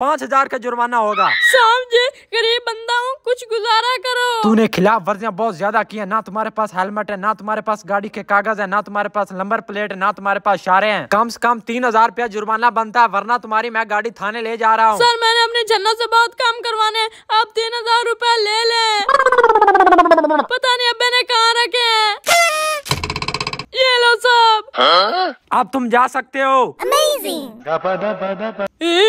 पाँच हजार का जुर्माना होगा समझे गरीब बंदा हूँ कुछ गुजारा करो तूने खिलाफ वर्जियाँ बहुत ज्यादा की है ना तुम्हारे पास हेलमेट है ना तुम्हारे पास गाड़ी के कागज है ना तुम्हारे पास नंबर प्लेट है ना तुम्हारे पास इशारे हैं कम से कम तीन हजार रुपया जुर्माना बनता है वरना तुम्हारी मैं गाड़ी थाने ले जा रहा हूँ सर मैंने अपने जन्नत से बहुत काम करवाने आप तीन हजार रूपया ले लें पता नहीं अब मैंने कहा रखे है ये लो सब हाँ? अब तुम जा सकते हो अमेजिंग